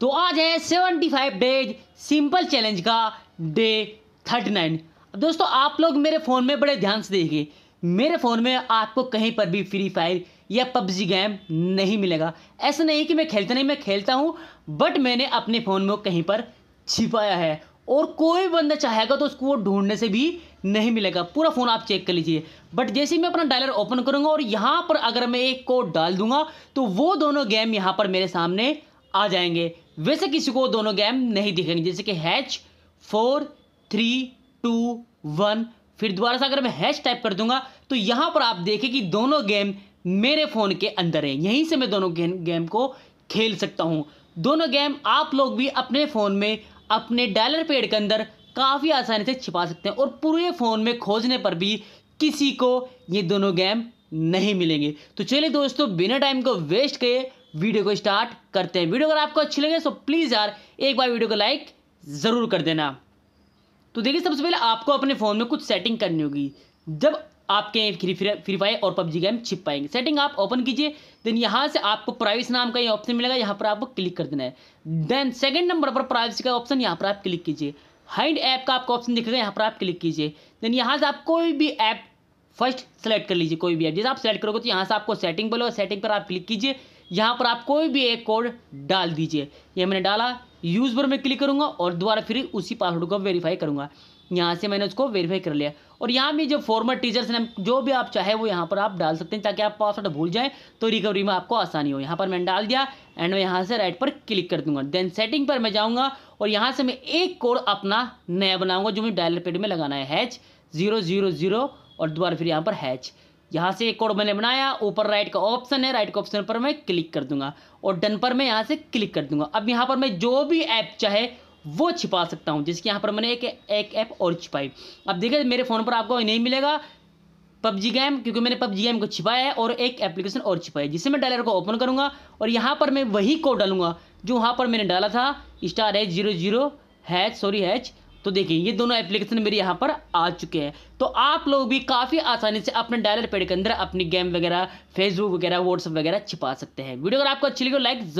तो आज है seventy five days simple challenge का डे थर्टी नाइन दोस्तों आप लोग मेरे फ़ोन में बड़े ध्यान से देखिए मेरे फ़ोन में आपको कहीं पर भी फ्री फायर या पबजी गेम नहीं मिलेगा ऐसा नहीं कि मैं खेलता नहीं मैं खेलता हूँ बट मैंने अपने फ़ोन में कहीं पर छिपाया है और कोई बंदा चाहेगा तो उसको वो ढूंढने से भी नहीं मिलेगा पूरा फ़ोन आप चेक कर लीजिए बट जैसे ही मैं अपना डायलर ओपन करूँगा और यहाँ पर अगर मैं एक कोड डाल दूंगा तो वो दोनों गेम यहाँ पर मेरे सामने आ जाएंगे वैसे किसी को दोनों गेम नहीं दिखेंगे जैसे कि hash four three two one फिर दोबारा से अगर मैं हैच टाइप कर दूंगा तो यहाँ पर आप देखें कि दोनों गेम मेरे फ़ोन के अंदर है यहीं से मैं दोनों गेम गेम को खेल सकता हूँ दोनों गेम आप लोग भी अपने फ़ोन में अपने डायलर पेड के अंदर काफ़ी आसानी से छिपा सकते हैं और पूरे फ़ोन में खोजने पर भी किसी को ये दोनों गेम नहीं मिलेंगे तो चलिए दोस्तों बिना टाइम को वेस्ट किए वीडियो को स्टार्ट करते हैं वीडियो अगर आपको अच्छी लगे तो प्लीज़ यार एक बार वीडियो को लाइक ज़रूर कर देना तो देखिए सबसे पहले आपको अपने फ़ोन में कुछ सेटिंग करनी होगी जब आपके फ्री फ्री फायर और पबजी गेम छिप पाएंगे सेटिंग आप ओपन कीजिए देन यहाँ से आपको प्राइवेसी नाम का ये ऑप्शन मिलेगा यहाँ पर आपको क्लिक कर देना है देन सेकंड नंबर पर प्राइवेसी का ऑप्शन यहाँ पर आप क्लिक कीजिए हाइंड ऐप का आपको ऑप्शन दिखेगा यहाँ पर आप क्लिक कीजिए देन यहाँ से आप कोई भी ऐप फर्स्ट सेलेक्ट कर लीजिए कोई भी ऐप जैसे आप सेलेक्ट करोगे तो यहाँ से आपको सेटिंग बोलोगे सेटिंग पर आप क्लिक कीजिए यहाँ पर आप कोई भी एक कोड डाल दीजिए ये मैंने डाला यूज़ पर मैं क्लिक करूँगा और दोबारा फिर उसी पासवर्ड को वेरीफाई करूँगा यहाँ से मैंने उसको वेरीफाई कर लिया और यहाँ भी जो फॉर्मर टीचर्स नेम जो भी आप चाहे वो यहाँ पर आप डाल सकते हैं ताकि आप पासवर्ड भूल जाएं तो रिकवरी में आपको आसानी हो यहाँ पर मैंने डाल दिया एंड मैं यहाँ से राइट पर क्लिक कर दूंगा देन सेटिंग पर मैं जाऊँगा और यहाँ से मैं एक कोड अपना नया बनाऊँगा जो मैं डायलर पेड में लगाना है हैच ज़ीरो ज़ीरो ज़ीरो और दोबारा फिर यहाँ पर हैच यहाँ से एक कोड मैंने बनाया ऊपर राइट का ऑप्शन है राइट का ऑप्शन पर मैं क्लिक कर दूंगा और डन पर मैं यहाँ से क्लिक कर दूंगा अब यहाँ पर मैं जो भी ऐप चाहे वो छिपा सकता हूँ जिसके यहाँ पर मैंने एक एक ऐप और छिपाई अब देखिए मेरे फ़ोन पर आपको नहीं मिलेगा पबजी गेम क्योंकि मैंने पबजी गेम को छिपाया है और एक एप्लीकेशन और छिपाया है जिससे मैं डायलर को ओपन करूँगा और यहाँ पर मैं वही कोड डालूंगा जो वहाँ पर मैंने डाला था star H zero zero hash sorry hash तो देखिए ये दोनों एप्लीकेशन मेरे यहाँ पर आ चुके हैं तो आप लोग भी काफ़ी आसानी से अपने डायलर पेड के अंदर अपनी गेम वगैरह फेसबुक वगैरह व्हाट्सअप वगैरह छिपा सकते हैं वीडियो अगर आपको अच्छी लगी तो लाइक जरूर